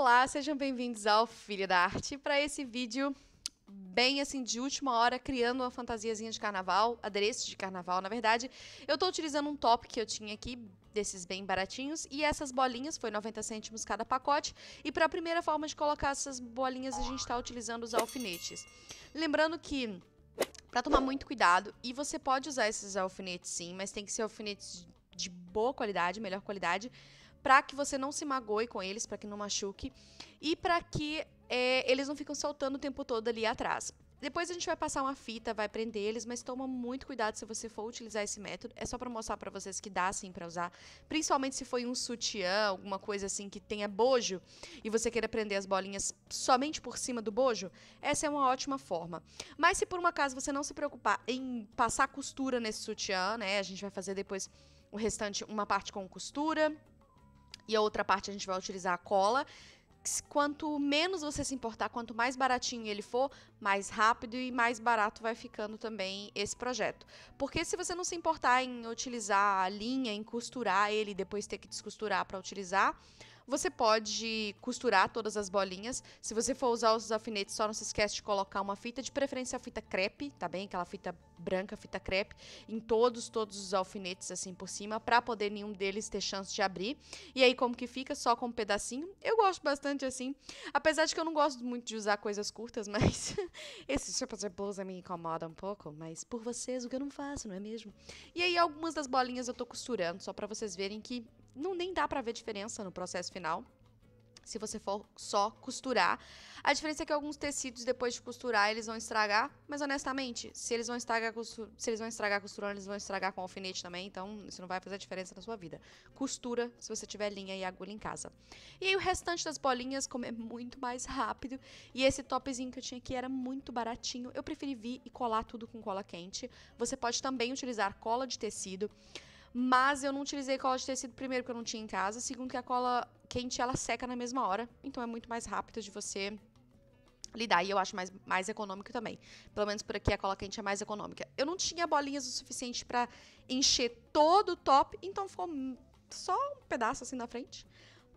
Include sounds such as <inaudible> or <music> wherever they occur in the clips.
Olá, sejam bem-vindos ao Filho da Arte para esse vídeo bem assim de última hora criando uma fantasiazinha de carnaval, adereços de carnaval, na verdade. Eu estou utilizando um top que eu tinha aqui desses bem baratinhos e essas bolinhas foi 90 cêntimos cada pacote e para a primeira forma de colocar essas bolinhas a gente está utilizando os alfinetes. Lembrando que para tomar muito cuidado e você pode usar esses alfinetes sim, mas tem que ser alfinetes de boa qualidade, melhor qualidade, para que você não se magoe com eles, para que não machuque e para que é, eles não ficam soltando o tempo todo ali atrás. Depois a gente vai passar uma fita, vai prender eles, mas toma muito cuidado se você for utilizar esse método. É só para mostrar para vocês que dá sim para usar, principalmente se foi um sutiã, alguma coisa assim que tenha bojo e você queira prender as bolinhas somente por cima do bojo, essa é uma ótima forma. Mas se por um acaso você não se preocupar em passar costura nesse sutiã, né? A gente vai fazer depois o restante uma parte com costura e a outra parte a gente vai utilizar a cola. Quanto menos você se importar, quanto mais baratinho ele for, mais rápido e mais barato vai ficando também esse projeto. Porque se você não se importar em utilizar a linha, em costurar ele e depois ter que descosturar para utilizar, você pode costurar todas as bolinhas. Se você for usar os alfinetes, só não se esquece de colocar uma fita, de preferência a fita crepe, tá bem? Aquela fita branca, fita crepe, em todos, todos os alfinetes assim por cima, para poder nenhum deles ter chance de abrir. E aí como que fica? Só com um pedacinho. Eu gosto bastante assim, apesar de que eu não gosto muito de usar coisas curtas, <laughs> mas esse tipo de blusa me incomoda um pouco, mas por vocês o que eu não faço, não é mesmo? E aí algumas das bolinhas eu tô costurando, só para vocês verem que não nem dá para ver diferença no processo final. Se você for só costurar, a diferença é que alguns tecidos depois de costurar eles vão estragar, mas honestamente, se eles vão estragar se eles vão estragar costurando, eles vão estragar com alfinete também, então isso não vai fazer diferença na sua vida. Costura se você tiver linha e agulha em casa. E aí o restante das bolinhas como é muito mais rápido, e esse topzinho que eu tinha aqui era muito baratinho. Eu preferi vir e colar tudo com cola quente. Você pode também utilizar cola de tecido. Mas eu não utilizei cola de tecido primeiro porque eu não tinha em casa, segundo que a cola quente ela seca na mesma hora, então é muito mais rápido de você lidar e eu acho mais, mais econômico também. Pelo menos por aqui a cola quente é mais econômica. Eu não tinha bolinhas o suficiente para encher todo o top, então ficou só um pedaço assim na frente.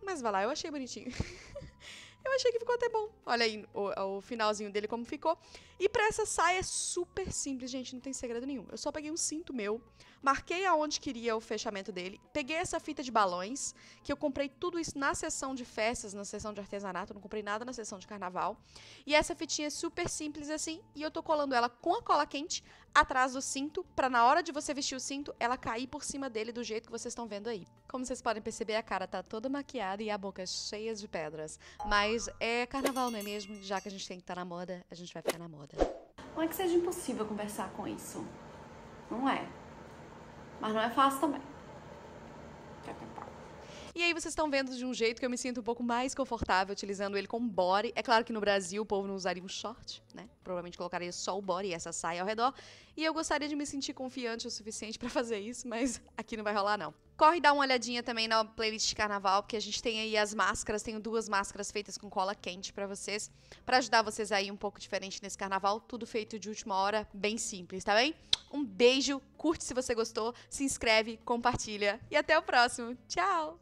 Mas vai lá, eu achei bonitinho. <laughs> eu achei que ficou até bom. Olha aí o, o finalzinho dele como ficou. E para essa saia é super simples, gente, não tem segredo nenhum. Eu só peguei um cinto meu marquei aonde queria o fechamento dele, peguei essa fita de balões, que eu comprei tudo isso na sessão de festas, na sessão de artesanato, não comprei nada na sessão de carnaval. E essa fitinha é super simples assim, e eu tô colando ela com a cola quente atrás do cinto, para na hora de você vestir o cinto, ela cair por cima dele do jeito que vocês estão vendo aí. Como vocês podem perceber, a cara tá toda maquiada e a boca cheia de pedras. Mas é carnaval, não é mesmo? Já que a gente tem que estar tá na moda, a gente vai ficar na moda. Não é que seja impossível conversar com isso. Não é. Mas não é fácil também. Quer tentar? E aí vocês estão vendo de um jeito que eu me sinto um pouco mais confortável utilizando ele com body. É claro que no Brasil o povo não usaria um short, né? Provavelmente colocaria só o body e essa saia ao redor. E eu gostaria de me sentir confiante o suficiente para fazer isso, mas aqui não vai rolar não. Corre e dá uma olhadinha também na playlist de carnaval, porque a gente tem aí as máscaras, tenho duas máscaras feitas com cola quente para vocês, para ajudar vocês aí um pouco diferente nesse carnaval, tudo feito de última hora, bem simples, tá bem? Um beijo, curte se você gostou, se inscreve, compartilha e até o próximo. Tchau!